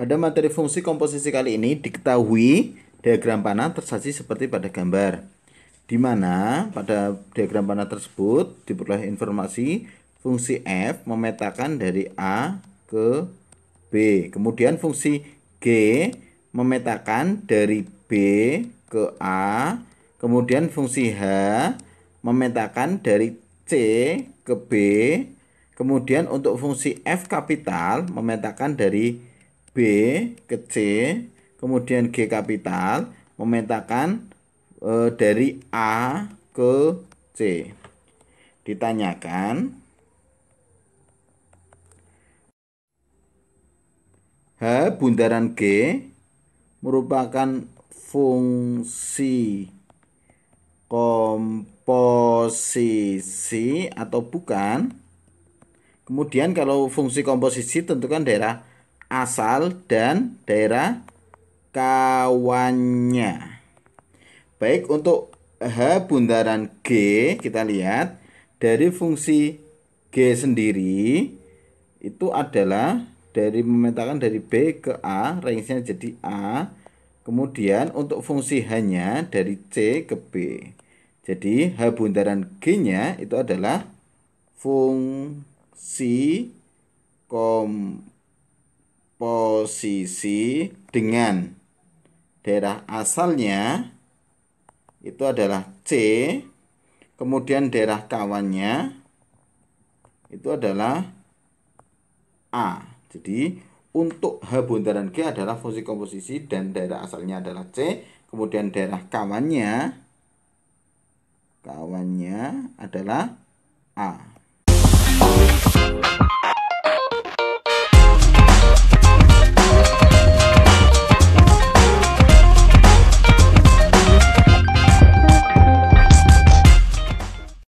Pada materi fungsi komposisi kali ini diketahui diagram panah tersaji seperti pada gambar. Di mana pada diagram panah tersebut diperoleh informasi fungsi f memetakan dari a ke b. Kemudian fungsi g memetakan dari b ke a. Kemudian fungsi h memetakan dari c ke b. Kemudian untuk fungsi f kapital memetakan dari B ke C kemudian G kapital memetakan e, dari A ke C ditanyakan H bundaran G merupakan fungsi komposisi atau bukan. Kemudian kalau fungsi komposisi tentukan daerah asal dan daerah kawannya. Baik, untuk H bundaran G kita lihat dari fungsi G sendiri itu adalah dari memetakan dari B ke A, range-nya jadi A. Kemudian untuk fungsi hanya dari C ke B. Jadi H bundaran G-nya itu adalah fungsi kom posisi dengan daerah asalnya itu adalah C, kemudian daerah kawannya itu adalah A. Jadi untuk H bundaran G adalah fungsi komposisi dan daerah asalnya adalah C, kemudian daerah kawannya kawannya adalah A.